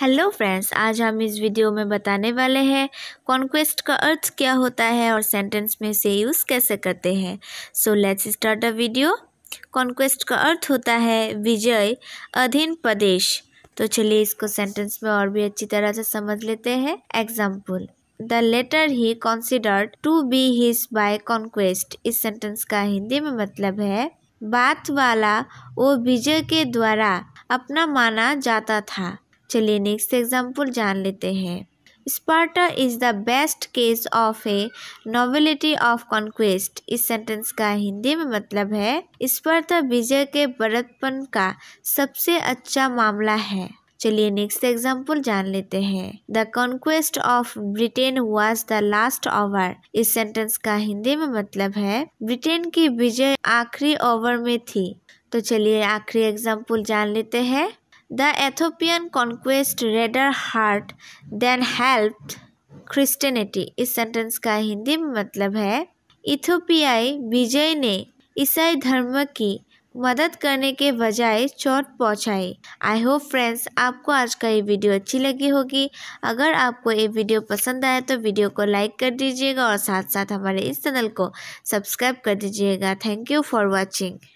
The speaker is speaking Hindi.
हेलो फ्रेंड्स आज हम इस वीडियो में बताने वाले हैं कॉन्क्वेस्ट का अर्थ क्या होता है और सेंटेंस में से यूज़ कैसे करते हैं so let's start a video conquest का अर्थ होता है विजय अधीन प्रदेश तो चलिए इसको सेंटेंस में और भी अच्छी तरह से समझ लेते हैं example the latter he considered to be his by conquest इस सेंटेंस का हिंदी में मतलब है बात वाला वो विजय के द्वारा अपना माना जाता था चलिए नेक्स्ट एग्जाम्पल जान लेते हैं Sparta is the best case of a novelty of conquest इस सेंटेंस का हिंदी में मतलब है स्पार्टा विजय के बड़तपन का सबसे अच्छा मामला है चलिए नेक्स्ट एग्जाम्पल जान लेते हैं the conquest of Britain was the last over इस सेंटेंस का हिंदी में मतलब है ब्रिटेन की विजय आखिरी ओवर में थी तो चलिए आखिरी एग्जाम्पल जान लेते हैं The Ethiopian conquest rather hard than helped Christianity. इस सेंटेंस का हिंदी में मतलब है इथोपियाई विजय ने ईसाई धर्म की मदद करने के बजाय चोट पहुँचाई आई होप फ्रेंड्स आपको आज का ये वीडियो अच्छी लगी होगी अगर आपको ये वीडियो पसंद आए तो वीडियो को लाइक कर दीजिएगा और साथ साथ हमारे इस चैनल को सब्सक्राइब कर दीजिएगा थैंक यू फॉर वॉचिंग